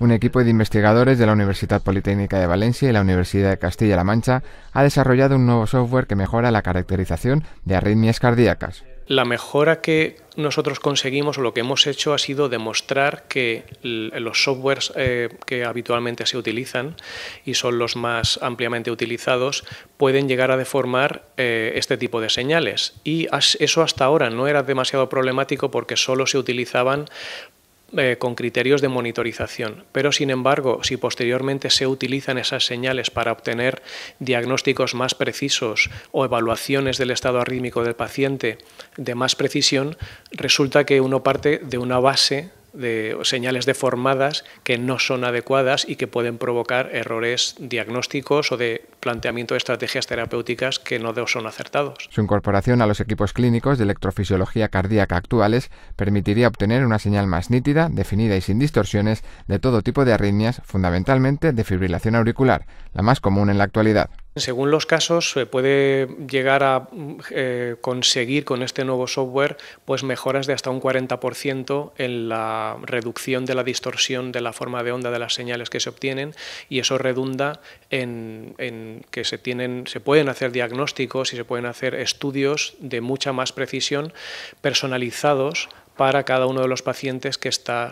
Un equipo de investigadores de la Universidad Politécnica de Valencia y la Universidad de Castilla-La Mancha ha desarrollado un nuevo software que mejora la caracterización de arritmias cardíacas. La mejora que nosotros conseguimos o lo que hemos hecho ha sido demostrar que los softwares eh, que habitualmente se utilizan y son los más ampliamente utilizados pueden llegar a deformar eh, este tipo de señales. Y eso hasta ahora no era demasiado problemático porque solo se utilizaban eh, con criterios de monitorización, pero sin embargo, si posteriormente se utilizan esas señales para obtener diagnósticos más precisos o evaluaciones del estado arrítmico del paciente de más precisión, resulta que uno parte de una base de señales deformadas que no son adecuadas y que pueden provocar errores diagnósticos o de planteamiento de estrategias terapéuticas que no son acertados. Su incorporación a los equipos clínicos de electrofisiología cardíaca actuales permitiría obtener una señal más nítida, definida y sin distorsiones de todo tipo de arritmias, fundamentalmente de fibrilación auricular, la más común en la actualidad. Según los casos, se eh, puede llegar a eh, conseguir con este nuevo software pues mejoras de hasta un 40% en la reducción de la distorsión de la forma de onda de las señales que se obtienen y eso redunda en, que se, tienen, se pueden hacer diagnósticos y se pueden hacer estudios de mucha más precisión personalizados para cada uno de los pacientes que está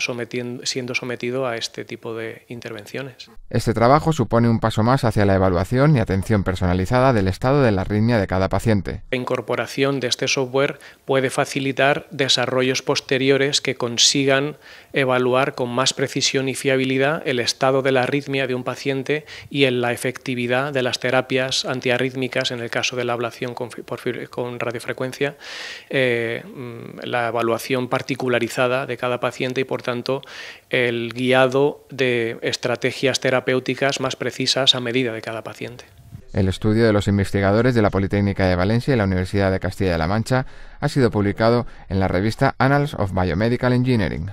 siendo sometido a este tipo de intervenciones. Este trabajo supone un paso más hacia la evaluación y atención personalizada del estado de la arritmia de cada paciente. La incorporación de este software puede facilitar desarrollos posteriores que consigan evaluar con más precisión y fiabilidad el estado de la arritmia de un paciente y en la efectividad de las terapias antiarrítmicas, en el caso de la ablación con, radiofrecuencia, eh, mm, la evaluación particularizada de cada paciente y, por tanto, el guiado de estrategias terapéuticas más precisas a medida de cada paciente. El estudio de los investigadores de la Politécnica de Valencia y la Universidad de Castilla-La Mancha ha sido publicado en la revista Annals of Biomedical Engineering.